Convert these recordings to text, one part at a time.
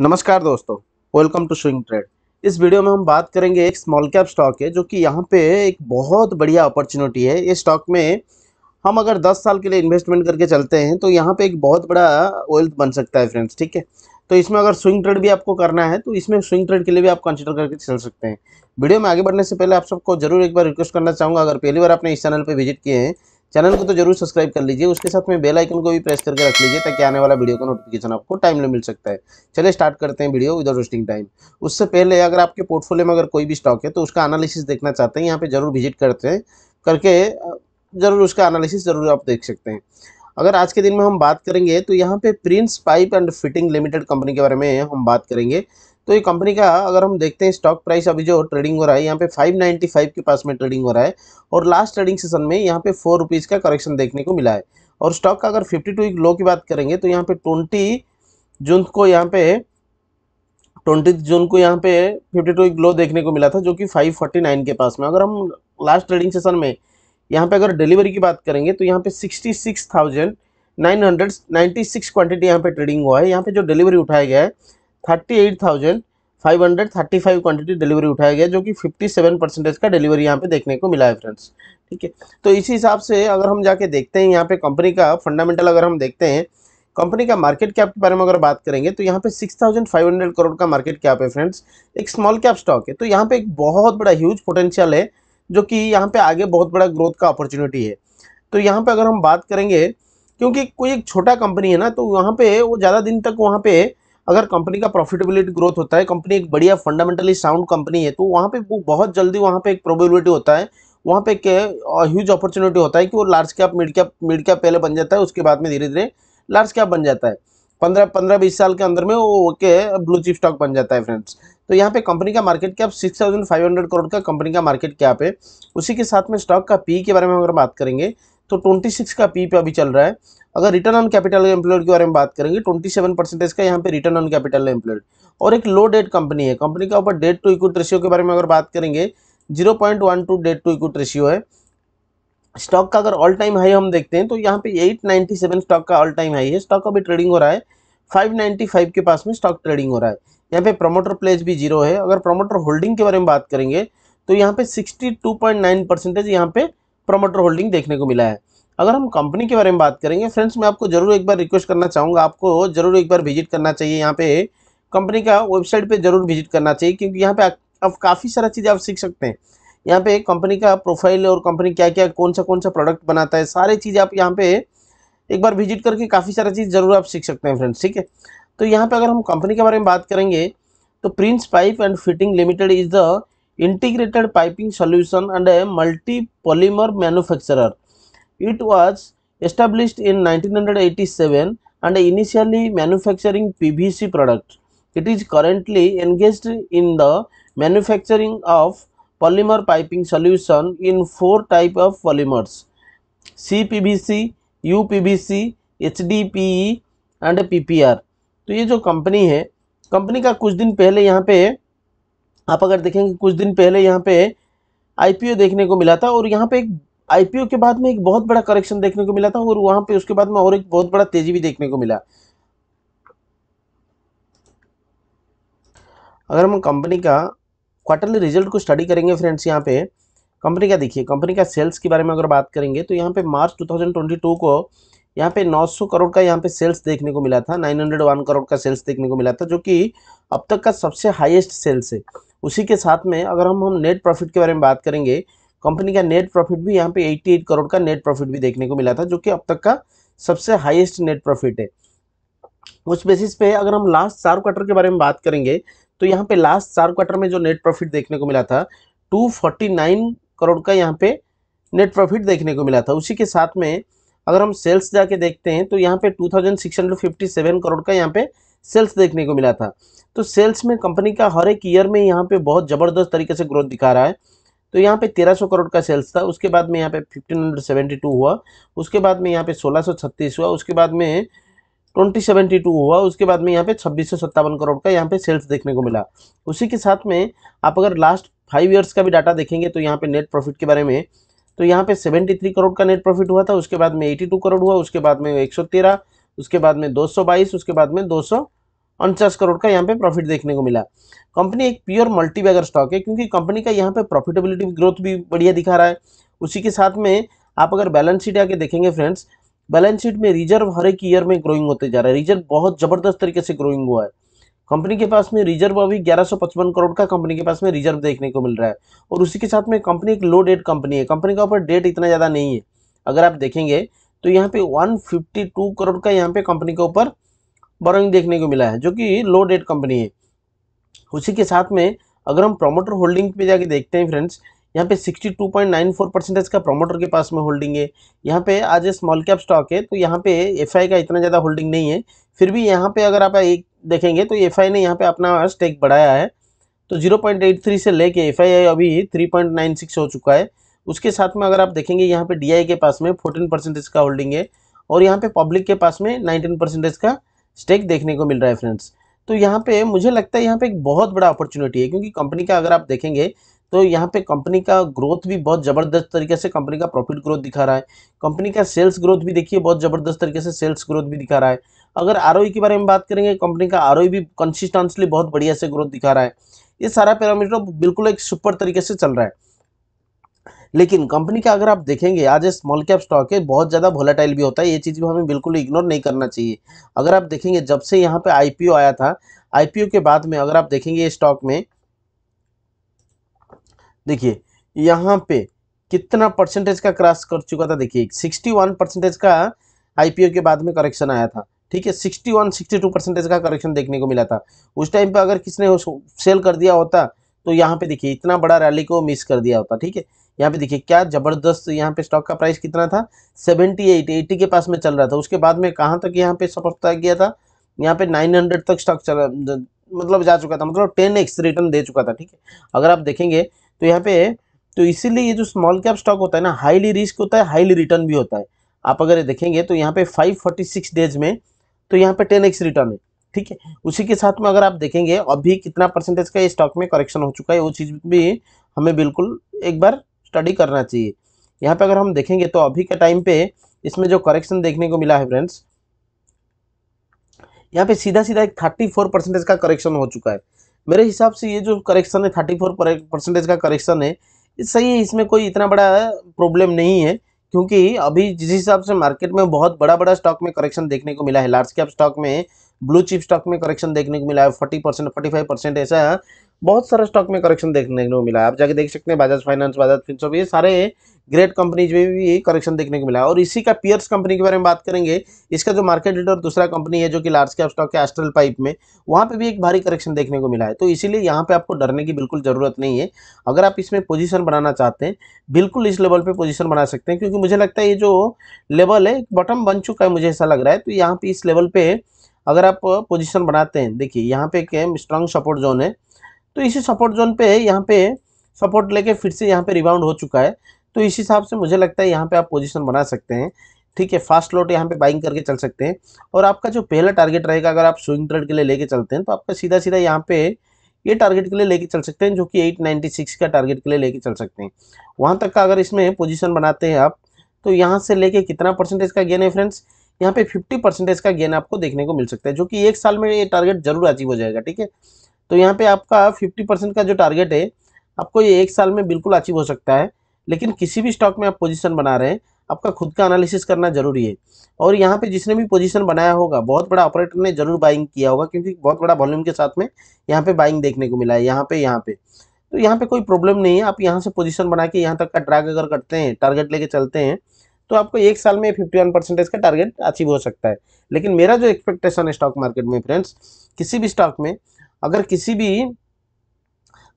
नमस्कार दोस्तों welcome to swing trade इस वीडियो में हम बात करेंगे एक स्मॉल कैप स्टॉक है जो कि यहाँ पे एक बहुत बढ़िया अपॉर्चुनिटी है ये स्टॉक में हम अगर 10 साल के लिए इन्वेस्टमेंट करके चलते हैं तो यहाँ पे एक बहुत बड़ा वेल्थ बन सकता है फ्रेंड्स ठीक है तो इसमें अगर स्विंग ट्रेड भी आपको करना है तो इसमें स्विंग ट्रेड के लिए भी आप कंसिडर करके चल सकते हैं वीडियो में आगे बढ़ने से पहले आप सबको जरूर एक बार रिक्वेस्ट करना चाहूँगा अगर पहली बार आपने इस चैनल पर विजिट किए हैं चैनल को तो जरूर सब्सक्राइब कर लीजिए उसके साथ में बेल आइकन को भी प्रेस करके रख लीजिए ताकि आने वाला वीडियो का नोटिफिकेशन आपको टाइमली मिल सकता है चलिए स्टार्ट करते हैं वीडियो विदाउट वेस्टिंग टाइम उससे पहले अगर आपके पोर्टफोलियो में अगर कोई भी स्टॉक है तो उसका एनालिसिस देखना चाहते हैं यहाँ पर जरूर विजिट करते हैं करके जरूर उसका एनालिसिस जरूर आप देख सकते हैं अगर आज के दिन में हम बात करेंगे तो यहाँ पे Prince pipe and fitting limited company के बारे में हम बात करेंगे तो ये कंपनी का अगर हम देखते हैं स्टॉक प्राइस अभी जो ट्रेडिंग हो रहा है यहाँ पे 595 के पास में ट्रेडिंग हो रहा है और लास्ट ट्रेडिंग सेशन में यहाँ पे फोर रुपीज़ का करेक्शन देखने को मिला है और स्टॉक का अगर फिफ्टी टू लो की बात करेंगे तो यहाँ पे ट्वेंटी जून को यहाँ पे ट्वेंटी जून को यहाँ पे फिफ्टी टू लो देखने को मिला था जो कि फाइव फोर्टी नाइन के पास में अगर हम लास्ट ट्रेडिंग सेशन में यहाँ पे अगर डिलीवरी की बात करेंगे तो यहाँ पे sixty six thousand nine hundred ninety six quantity यहाँ पर ट्रेडिंग हुआ है यहाँ पे जो डिलीवरी उठाया गया है थर्टी फाइव क्वांटिटी डिलीवरी उठाया गया जो कि 57 परसेंटेज का डिलीवरी यहाँ पे देखने को मिला है फ्रेंड्स ठीक है तो इसी हिसाब से अगर हम जाके देखते हैं यहाँ पे कंपनी का फंडामेंटल अगर हम देखते हैं कंपनी का मार्केट कैप के बारे में अगर बात करेंगे तो यहाँ पे 6,500 करोड़ का मार्केट कैप है फ्रेंड्स एक स्मॉल कैप स्टॉक है तो यहाँ पे एक बहुत बड़ा ह्यूज पोटेंशियल है जो कि यहाँ पे आगे बहुत बड़ा ग्रोथ का अपॉर्चुनिटी है तो यहाँ पे अगर हम बात करेंगे क्योंकि कोई एक छोटा कंपनी है ना तो वहाँ पे वो ज़्यादा दिन तक वहाँ पे अगर कंपनी का प्रॉफिटेबिलिटी ग्रोथ होता है कंपनी एक बढ़िया फंडामेंटली साउंड कंपनी है तो वहाँ पे वो बहुत जल्दी वहाँ पे एक प्रोबेबिलिटी होता है वहाँ पे ह्यूज अपॉर्चुनिटी होता है कि वो large cap mid cap mid cap पहले बन जाता है उसके बाद में धीरे धीरे लार्ज कैप बन जाता है पंद्रह पंद्रह बीस साल के अंदर में वो के ब्लू चिप स्टॉक बन जाता है फ्रेंड्स तो यहाँ पे कंपनी का market cap six thousand five hundred crore का कंपनी का मार्केट कैप है उसी के साथ में स्टॉक का पी के बारे में अगर बात करेंगे तो ट्वेंटी सिक्स का पी पे अभी चल रहा है अगर रिटर्न ऑन कैपिटल एम्प्लॉयड के बारे में बात करेंगे ट्वेंटी सेवन परसेंटेज का यहाँ पे रिटर्न ऑन कैपिटल एम्प्लॉयड और एक लो डेट कंपनी है कंपनी का ऊपर डेट टू इक्विट रेशियो के बारे में अगर बात करेंगे zero point one two debt to equity ratio है स्टॉक का अगर ऑल टाइम हाई हम देखते हैं तो यहाँ पे सेवन स्टॉक का ऑल टाइम हाई है स्टॉक अभी ट्रेडिंग हो रहा है फाइव के पास में स्टॉक ट्रेडिंग हो रहा है यहाँ पे प्रमोटर प्लेज भी जीरो है अगर प्रमोटर होल्डिंग के बारे में बात करेंगे तो यहाँ पे सिक्सटी नाइन परसेंटेज यहाँ पे प्रोमोटर होल्डिंग देखने को मिला है अगर हम कंपनी के बारे में बात करेंगे फ्रेंड्स मैं आपको ज़रूर एक बार रिक्वेस्ट करना चाहूँगा आपको ज़रूर एक बार विजिट करना चाहिए यहाँ पे कंपनी का वेबसाइट पे ज़रूर विजिट करना चाहिए क्योंकि यहाँ पे आप काफ़ी सारा चीज़ आप सीख सकते हैं यहाँ पे कंपनी का प्रोफाइल और कंपनी क्या क्या कौन सा कौन सा प्रोडक्ट बनाता है सारे चीज़ आप यहाँ पर एक बार विजिट करके काफ़ी सारा चीज़ ज़रूर आप सीख सकते हैं फ्रेंड्स ठीक है तो यहाँ पर अगर हम कंपनी के बारे में बात करेंगे तो Prince pipe and fitting limited is the integrated piping solution and a multi-polymer manufacturer. It was established in 1987 and initially manufacturing PVC products. It is currently engaged in the manufacturing of polymer piping solution in four type of polymers CPVC, UPVC, HDPE and PPR. तो ये जो company है company का कुछ दिन पहले यहाँ पे आप अगर देखेंगे कुछ दिन पहले यहाँ पे आईपीओ देखने को मिला था और यहाँ पे एक आईपीओ के बाद में एक बहुत बड़ा करेक्शन देखने को मिला था और वहाँ पे उसके बाद में और एक बहुत बड़ा तेजी भी देखने को मिला अगर हम कंपनी का क्वार्टरली रिजल्ट को स्टडी करेंगे फ्रेंड्स यहाँ पे कंपनी का देखिए कंपनी का सेल्स के बारे में अगर बात करेंगे तो यहाँ पे मार्च 2022 को यहाँ पे 900 करोड़ का यहाँ पे सेल्स देखने को मिला था 901 करोड़ का सेल्स देखने को मिला था जो कि अब तक का सबसे हाईएस्ट सेल्स है उसी के साथ में अगर हम हम नेट प्रॉफिट के बारे में बात करेंगे कंपनी का नेट प्रॉफिट भी यहाँ पे 88 करोड़ का नेट प्रॉफिट भी देखने को मिला था जो कि अब तक का सबसे हाईएस्ट नेट प्रॉफिट है उस बेसिस पे अगर हम लास्ट चार क्वार्टर के बारे में बात करेंगे तो यहाँ पे लास्ट चार क्वार्टर में जो नेट प्रॉफिट देखने को मिला था 249 करोड़ का यहाँ पे नेट प्रॉफिट देखने को मिला था उसी के साथ में अगर हम सेल्स जाके देखते हैं तो यहाँ पे टू करोड़ का यहाँ पे सेल्स देखने को मिला था तो सेल्स में कंपनी का हर एक ईयर में यहाँ पे बहुत ज़बरदस्त तरीके से ग्रोथ दिखा रहा है तो यहाँ पे 1300 करोड़ का सेल्स था उसके बाद में यहाँ पे 1572 हुआ उसके बाद में यहाँ पे 1636 हुआ उसके बाद में 2072 हुआ उसके बाद में यहाँ पे छब्बीस करोड़ का यहाँ पे सेल्स देखने को मिला उसी के साथ में आप अगर लास्ट फाइव ईयर्स का भी डाटा देखेंगे तो यहाँ पे नेट प्रॉफिट के बारे में तो यहाँ पे 73 करोड़ का नेट प्रॉफिट हुआ था उसके बाद में 82 करोड़ हुआ उसके बाद में 113 उसके बाद में 222 उसके बाद में दो करोड़ का यहाँ पे प्रॉफिट देखने को मिला कंपनी एक प्योर मल्टीबैगर स्टॉक है क्योंकि कंपनी का यहाँ पे प्रॉफिटेबिलिटी ग्रोथ भी बढ़िया दिखा रहा है उसी के साथ में आप अगर बैलेंस शीट आके देखेंगे फ्रेंड्स बैलेंस शीट में रिजर्व हर एक ईयर में ग्रोइंग होते जा रहा है रिजर्व बहुत ज़बरदस्त तरीके से ग्रोइंग हुआ है कंपनी के पास में रिजर्व अभी 1155 करोड़ का कंपनी के पास में रिजर्व देखने को मिल रहा है और उसी के साथ में कंपनी एक लो डेट कंपनी है कंपनी का ऊपर डेट इतना ज़्यादा नहीं है अगर आप देखेंगे तो यहाँ पे 152 करोड़ का यहाँ पे कंपनी के ऊपर बोरोइंग देखने को मिला है जो कि लो डेट कंपनी है उसी के साथ में अगर हम प्रोमोटर होल्डिंग पे जाके देखते हैं फ्रेंड्स यहाँ पे 62.94 परसेंटेज का प्रोमोटर के पास में होल्डिंग है यहाँ पे आज ए स्मॉल कैप स्टॉक है तो यहाँ पे एफ का इतना ज़्यादा होल्डिंग नहीं है फिर भी यहाँ पर अगर आप एक देखेंगे तो एफ ने यहाँ पे अपना स्टेक बढ़ाया है तो जीरो से लेके एफ अभी थ्री हो चुका है उसके साथ में अगर आप देखेंगे यहाँ पे डी के पास में फोर्टीन परसेंटेज का होल्डिंग है और यहाँ पे पब्लिक के पास में नाइनटीन परसेंटेज का स्टेक देखने को मिल रहा है फ्रेंड्स तो यहाँ पे मुझे लगता है यहाँ पे एक बहुत बड़ा अपॉर्चुनिटी है क्योंकि कंपनी का अगर आप देखेंगे तो यहाँ पे कंपनी का ग्रोथ भी बहुत ज़बरदस्त तरीके से कंपनी का प्रॉफिट ग्रोथ दिखा रहा है कंपनी का सेल्स ग्रोथ भी देखिए बहुत ज़बरदस्त तरीके से सेल्स ग्रोथ भी दिखा रहा है अगर आर e के बारे में बात करेंगे कंपनी का आर e भी कंसिस्टेंसली बहुत बढ़िया से ग्रोथ दिखा रहा है ये सारा पैरामीटर बिल्कुल एक सुपर तरीके से चल रहा है लेकिन कंपनी का अगर आप देखेंगे आज ये स्मॉल कैप स्टॉक है बहुत ज़्यादा वोलाटाइल भी होता है ये चीज़ भी हमें बिल्कुल इग्नोर नहीं करना चाहिए अगर आप देखेंगे जब से यहाँ पर आई आया था आई के बाद में अगर आप देखेंगे ये स्टॉक में देखिए यहाँ पे कितना परसेंटेज का क्रास कर चुका था देखिए 61 परसेंटेज का आईपीओ के बाद में करेक्शन आया था ठीक है 61 62 परसेंटेज का करेक्शन देखने को मिला था उस टाइम पे अगर किसने सेल कर दिया होता तो यहाँ पे देखिए इतना बड़ा रैली को मिस कर दिया होता ठीक है यहाँ पे देखिए क्या जबरदस्त यहाँ पे स्टॉक का प्राइस कितना था सेवेंटी एट के पास में चल रहा था उसके बाद में कहाँ तक यहाँ पे सफलता गया था यहाँ पे नाइन हंड्रेड तक स्टॉक चल मतलब जा चुका था मतलब टेन एक्स रिटर्न दे चुका था ठीक है अगर आप देखेंगे तो यहाँ पे तो इसीलिए ये जो स्मॉल कैप स्टॉक होता है ना हाईली रिस्क होता है हाईली रिटर्न भी होता है आप अगर देखेंगे तो यहाँ पे सिक्स डेज में तो यहाँ पे एक्स रिटर्न है ठीक है उसी के साथ में अगर आप देखेंगे अभी कितना परसेंटेज का ये स्टॉक में करेक्शन हो चुका है वो चीज़ भी हमें बिल्कुल एक बार स्टडी करना चाहिए यहाँ पे अगर हम देखेंगे तो अभी के टाइम पे इसमें जो करेक्शन देखने को मिला है फ्रेंड्स यहाँ पे सीधा सीधा एक थर्टी फोर परसेंटेज का करेक्शन हो चुका है मेरे हिसाब से ये जो करेक्शन है थर्टी फोर परसेंटेज का करेक्शन है सही है इसमें कोई इतना बड़ा प्रॉब्लम नहीं है क्योंकि अभी जिस हिसाब से मार्केट में बहुत बड़ा बड़ा स्टॉक में करेक्शन देखने को मिला है लार्ज कैप स्टॉक में ब्लू चिप स्टॉक में करेक्शन देखने को मिला है forty percent forty five percent ऐसा बहुत सारा स्टॉक में करेक्शन देखने को मिला है आप जाके देख सकते हैं बजाज फाइनेंस बजाज फिंसॉप ये सारे ग्रेट कंपनीज में भी करेक्शन देखने को मिला है और इसी का पियर्स कंपनी के बारे में बात करेंगे इसका जो मार्केट लीडर दूसरा कंपनी है जो कि लार्ज कैप स्टॉक है एस्ट्रल पाइप में वहाँ पे भी एक भारी करेक्शन देखने को मिला है तो इसीलिए यहाँ पे आपको डरने की बिल्कुल ज़रूरत नहीं है अगर आप इसमें पोजिशन बनाना चाहते हैं बिल्कुल इस लेवल पर पोजिशन बना सकते हैं क्योंकि मुझे लगता है ये जो लेवल है बॉटम बन चुका है मुझे ऐसा लग रहा है तो यहाँ पर इस लेवल पर अगर आप पोजिशन बनाते हैं देखिए यहाँ पे एक स्ट्रांग सपोर्ट जोन है तो इसी सपोर्ट जोन पे यहाँ पे सपोर्ट लेके फिर से यहाँ पे रिबाउंड हो चुका है तो इस हिसाब से मुझे लगता है यहाँ पे आप पोजीशन बना सकते हैं ठीक है फास्ट लोट यहाँ पे बाइंग करके चल सकते हैं और आपका जो पहला टारगेट रहेगा अगर आप स्विंग ट्रेड के लिए लेके चलते हैं तो आपका सीधा सीधा यहाँ पे ये टारगेट के लिए लेके चल सकते हैं जो कि एट का टारगेट के लिए लेके चल सकते हैं वहाँ तक का अगर इसमें पोजिशन बनाते हैं आप तो यहाँ से लेके कितना परसेंटेज का गेन है फ्रेंड्स यहाँ पे फिफ्टी परसेंटेज का गेन आपको देखने को मिल सकता है जो कि एक साल में ये टारगेट जरूर अचीव हो जाएगा ठीक है तो यहाँ पे आपका फिफ्टी परसेंट का जो टारगेट है आपको ये एक साल में बिल्कुल अचीव हो सकता है लेकिन किसी भी स्टॉक में आप पोजीशन बना रहे हैं आपका खुद का एनालिसिस करना जरूरी है और यहाँ पे जिसने भी पोजीशन बनाया होगा बहुत बड़ा ऑपरेटर ने जरूर बाइंग किया होगा क्योंकि बहुत बड़ा वॉल्यूम के साथ में यहाँ पे बाइंग देखने को मिला है यहाँ पे यहाँ पे तो यहाँ पे कोई प्रॉब्लम नहीं है आप यहाँ से पोजिशन बना के यहाँ तक का ट्रैक अगर करते हैं टारगेट लेके चलते हैं तो आपको एक साल में फिफ्टी वन परसेंटेज का टारगेट अचीव हो सकता है लेकिन मेरा जो एक्सपेक्टेशन है स्टॉक मार्केट में फ्रेंड्स किसी भी स्टॉक में अगर किसी भी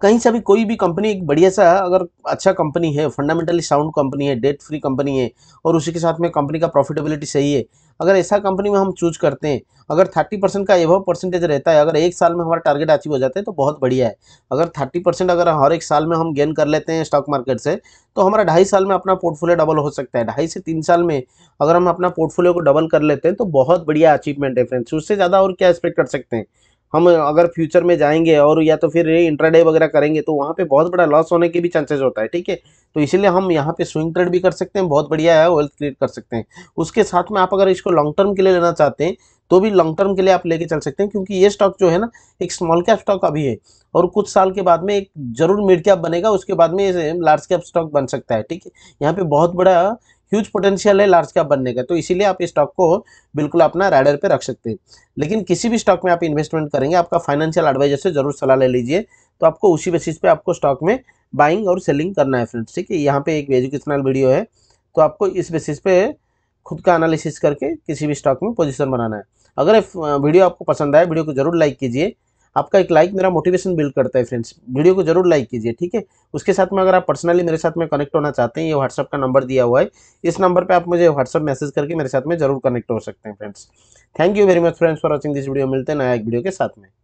कहीं से भी कोई भी कंपनी एक बढ़िया सा अगर अच्छा कंपनी है फंडामेंटली साउंड कंपनी है डेट फ्री कंपनी है और उसी के साथ में कंपनी का प्रॉफिटेबिलिटी सही है अगर ऐसा कंपनी में हम चूज करते हैं अगर थर्टी परसेंट का एवो परसेंटेज रहता है अगर एक साल में हमारा टारगेट अचीव हो जाता है तो बहुत बढ़िया है अगर थर्टी परसेंट अगर हर एक साल में हम गेन कर लेते हैं स्टॉक मार्केट से तो हमारा ढाई साल में अपना पोर्टफोलियो डबल हो सकता है ढाई से तीन साल में अगर हम अपना पोर्टफोलियो को डबल कर लेते हैं तो बहुत बढ़िया अचीवमेंट है फ्रेंड्स उससे ज़्यादा और क्या एक्सपेक्ट कर सकते हैं हम अगर फ्यूचर में जाएंगे और या तो फिर इंट्राडे वगैरह करेंगे तो वहाँ पे बहुत बड़ा लॉस होने के भी चांसेस होता है ठीक है तो इसीलिए हम यहाँ पे स्विंग ट्रेड भी कर सकते हैं बहुत बढ़िया है वेल्थ क्रिएट कर सकते हैं उसके साथ में आप अगर इसको लॉन्ग टर्म के लिए लेना चाहते हैं तो भी लॉन्ग टर्म के लिए आप लेके चल सकते हैं क्योंकि ये स्टॉक जो है ना एक स्मॉल कैप स्टॉक अभी है और कुछ साल के बाद में एक जरूर मिड कैप बनेगा उसके बाद में लार्ज कैप स्टॉक बन सकता है ठीक है यहाँ पे बहुत बड़ा ह्यूज पोटेंशियल है लार्ज कैप बनने का तो इसीलिए आप इस स्टॉक को बिल्कुल अपना राइडर पे रख सकते हैं लेकिन किसी भी स्टॉक में आप इन्वेस्टमेंट करेंगे आपका फाइनेंशियल एडवाइजर से जरूर सलाह ले लीजिए तो आपको उसी बेसिस पे आपको स्टॉक में बाइंग और सेलिंग करना है फ्रेंड्स ठीक है यहाँ पे एक एजुकेशनल वीडियो है तो आपको इस बेसिस पे खुद का एनालिसिस करके किसी भी स्टॉक में पोजिशन बनाना है अगर वीडियो आपको पसंद आए वीडियो को जरूर लाइक कीजिए आपका एक लाइक मेरा मोटिवेशन बिल्ड करता है फ्रेंड्स वीडियो को जरूर लाइक कीजिए ठीक है उसके साथ में अगर आप पर्सनली मेरे साथ में कनेक्ट होना चाहते हैं ये व्हाट्सअप का नंबर दिया हुआ है इस नंबर पर आप मुझे व्हाट्सअप मैसेज करके मेरे साथ में जरूर कनेक्ट हो सकते हैं friends thank you very much friends for watching this video मिलते हैं नया एक वीडियो के साथ में